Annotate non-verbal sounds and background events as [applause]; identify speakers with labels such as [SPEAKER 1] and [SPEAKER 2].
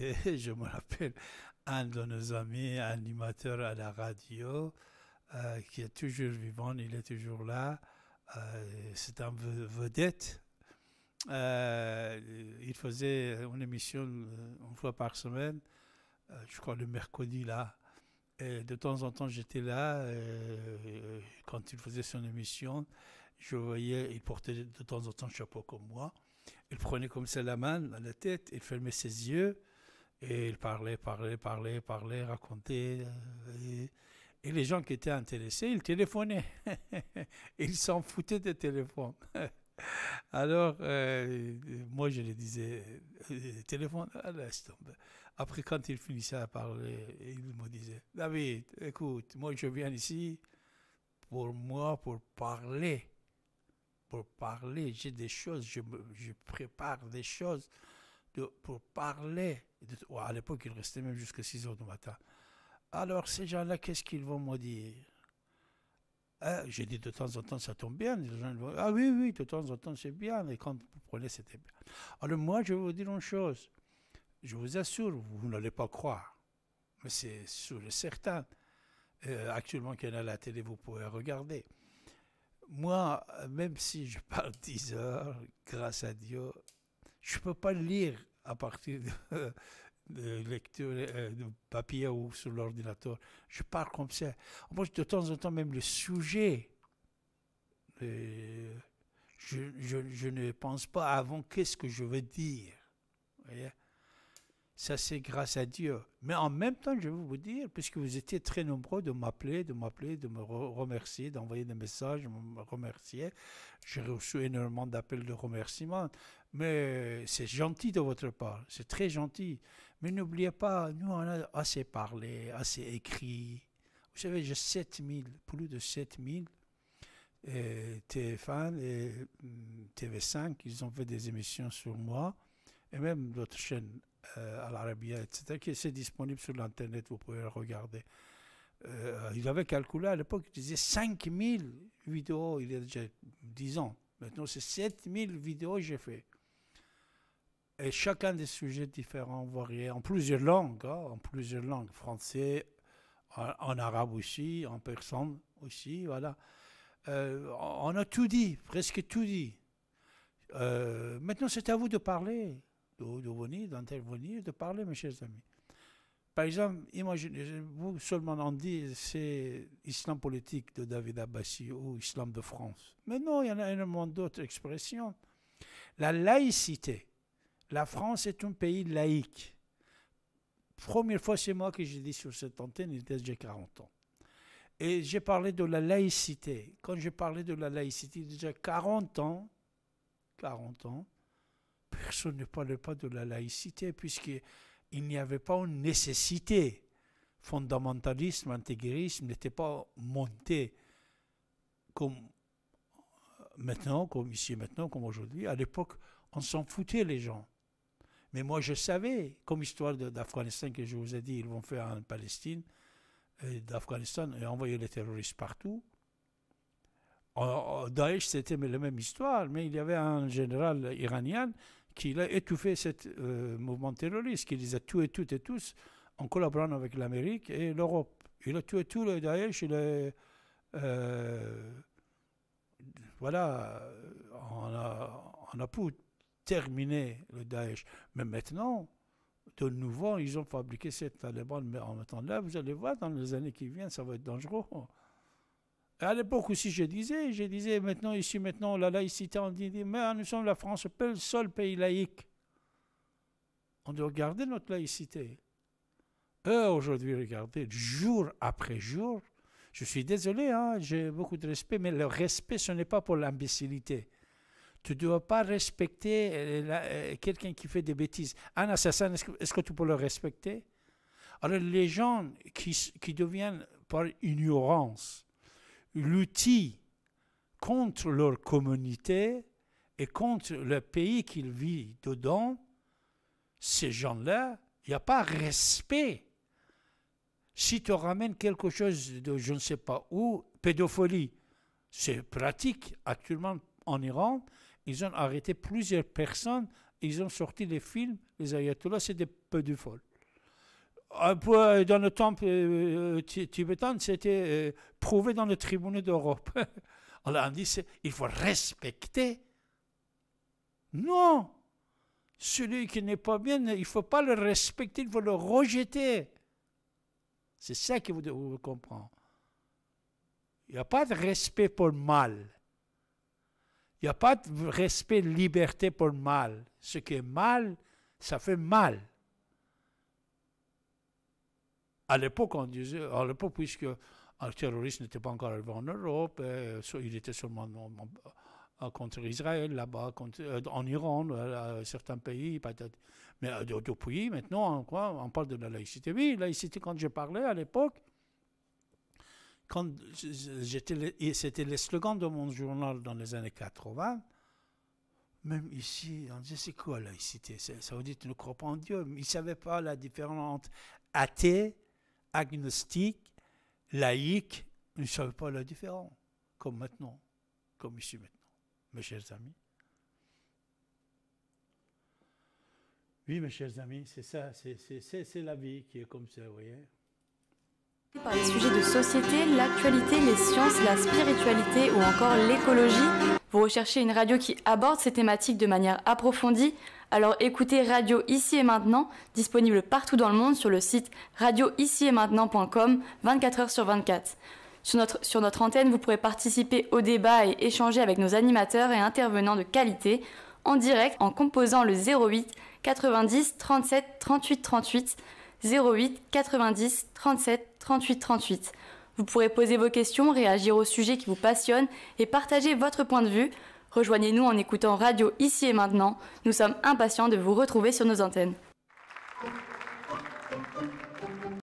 [SPEAKER 1] [laughs] je me rappelle, un de nos amis, animateur à la radio, euh, qui est toujours vivant, il est toujours là. Euh, c'est un vedette. Euh, il faisait une émission une fois par semaine, je crois le mercredi là. Et de temps en temps, j'étais là quand il faisait son émission. Je voyais, il portait de temps en temps un chapeau comme moi. Il prenait comme ça la main dans la tête, il fermait ses yeux et il parlait, parlait, parlait, parlait, racontait. Euh, et, les gens qui étaient intéressés, ils téléphonaient. [laughs] ils s'en foutaient des téléphones. [laughs] Alors, euh, moi, je les disais, euh, téléphone, ah, laisse tomber. Après, quand ils finissaient à parler, ils me disaient, David, écoute, moi, je viens ici pour moi, pour parler. Pour parler, j'ai des choses, je, je prépare des choses pour parler. à l'époque, il restait même jusqu'à 6 heures du matin. Alors, ces gens-là, qu'est-ce qu'ils vont me dire hein, J'ai dit de temps en temps, ça tombe bien. ah oui, oui, de temps en temps, c'est bien. Et quand vous prenez, c'était bien. Alors, moi, je vais vous dire une chose. Je vous assure, vous n'allez pas croire, mais c'est sûr et certain. Euh, actuellement, qu'il y en a à la télé, vous pouvez regarder. Moi, même si je parle 10 heures, grâce à Dieu, je ne peux pas lire à partir de, [laughs] lecture euh, de papier ou sur l'ordinateur. Je parle comme ça. Moi, de temps en temps, même le sujet, euh, je, ne pense pas avant qu'est-ce que je veux dire. Vous ça, c'est grâce à Dieu. Mais en même temps, je vais vous dire, puisque vous étiez très nombreux de m'appeler, de m'appeler, de me remercier, d'envoyer des messages, de me remercier. J'ai reçu énormément d'appels de remerciements. Mais c'est gentil de votre part, c'est très gentil. Mais n'oubliez pas, nous, on a assez parlé, assez écrit. Vous savez, j'ai 7000, plus de 7000 euh, et TF1 et TV5, ils ont fait des émissions sur moi et même d'autres chaînes euh, à l'Arabia, etc., qui est disponible sur l'Internet, vous pouvez le regarder. Euh, il avait calculé à l'époque, il disait 5000 vidéos, il y a déjà 10 ans. Maintenant, c'est 7000 vidéos que j'ai fait. Et chacun des sujets différents, variés, en plusieurs langues, hein, en plusieurs langues, français, en, arabe aussi, en persan aussi, voilà. Euh, on a tout dit, presque tout dit. maintenant, c'est à vous de parler de, venir, d'intervenir, de parler, mes chers amis. Par exemple, imaginez, vous seulement en dit c'est l'islam politique de David Abbassi ou islam de France. Mais non, il y en a énormément d'autres expressions. La laïcité. La France est un pays laïque. Première fois, c'est moi que j'ai dit sur cette antenne, il était déjà 40 ans. Et j'ai parlé de la laïcité. Quand j'ai parlé de la laïcité, déjà 40 ans, 40 ans, personne ne parlait pas de la laïcité, puisqu'il n'y avait pas une nécessité. Fondamentalisme, intégrisme n'était pas monté comme euh, maintenant, comme ici maintenant, comme aujourd'hui. À l'époque, on s'en foutait les gens. Mais moi, je savais, comme histoire d'Afghanistan que je vous ai dit, ils vont faire en Palestine, euh, d'Afghanistan, et envoyer les terroristes partout. Euh, Daesh, c'était la même histoire, mais il y avait un général iranien qu'il a étouffé ce euh, mouvement terroriste, qui les a tués toutes et tous en collaborant avec l'Amérique et l'Europe. Il a tué tout le Daesh, il a, euh, voilà, on a, on a pu terminer le Daesh. Mais maintenant, de nouveau, ils ont fabriqué cette talibans, mais en attendant, là, vous allez voir, dans les années qui viennent, ça va être dangereux. À l'époque aussi, je disais, je disais maintenant, ici, maintenant, la laïcité, on dit, mais nous sommes la France, le seul pays laïque. On doit garder notre laïcité. Eux, aujourd'hui, regardez, jour après jour, je suis désolé, hein, j'ai beaucoup de respect, mais le respect, ce n'est pas pour l'imbécilité. Tu ne dois pas respecter euh, euh, quelqu'un qui fait des bêtises. Un assassin, est-ce que, tu peux le respecter Alors, les gens qui, qui deviennent par ignorance, l'outil contre leur communauté et contre le pays qu'ils vivent dedans, ces gens-là, il n'y a pas respect. Si tu ramènes quelque chose de je ne sais pas où, pédophilie, c'est pratique. Actuellement, en Iran, ils ont arrêté plusieurs personnes, ils ont sorti des films, les ayatollahs, c'est des pédophiles. Euh, dans le temple euh, euh, tibétain, c'était prouvé dans le tribunal d'Europe. [laughs] Alors on dit, il faut respecter. Non, celui qui n'est pas bien, il ne faut pas le respecter, il faut le rejeter. C'est ça que vous comprenez. Il n'y a pas de respect pour le mal. Il n'y a pas de respect, liberté pour le mal. Ce qui est mal, ça fait mal. À l'époque, on disait, à l'époque, puisque le terrorisme n'était pas encore arrivé en Europe, euh, il était seulement contre Israël, là-bas, euh, en Iran, euh, certains pays, peut-être. Mais depuis, maintenant, hein, quoi, on parle de la laïcité. Oui, laïcité, quand je parlais à l'époque, quand j'étais, c'était le slogan de mon journal dans les années 80, même ici, on disait c'est quoi laïcité Ça veut dire tu ne crois pas en Dieu. Ils ne savaient pas la différence entre athée agnostique, laïque, ne savent pas la différence, comme maintenant, comme ici maintenant, mes chers amis. Oui, mes chers amis, c'est ça, c'est la vie qui est comme ça, vous voyez. Par les sujets de société, l'actualité, les sciences, la spiritualité ou encore l'écologie, vous recherchez une radio qui aborde ces thématiques de manière approfondie Alors écoutez Radio Ici et Maintenant, disponible partout dans le monde sur le site maintenant.com 24 heures sur 24. Sur notre, sur notre antenne, vous pourrez participer au débat et échanger avec nos animateurs et intervenants de qualité en direct en composant le 08 90 37 38 38 08 90 37 38 38. Vous pourrez poser vos questions, réagir aux sujets qui vous passionnent et partager votre point de vue. Rejoignez-nous en écoutant Radio Ici et Maintenant. Nous sommes impatients de vous retrouver sur nos antennes.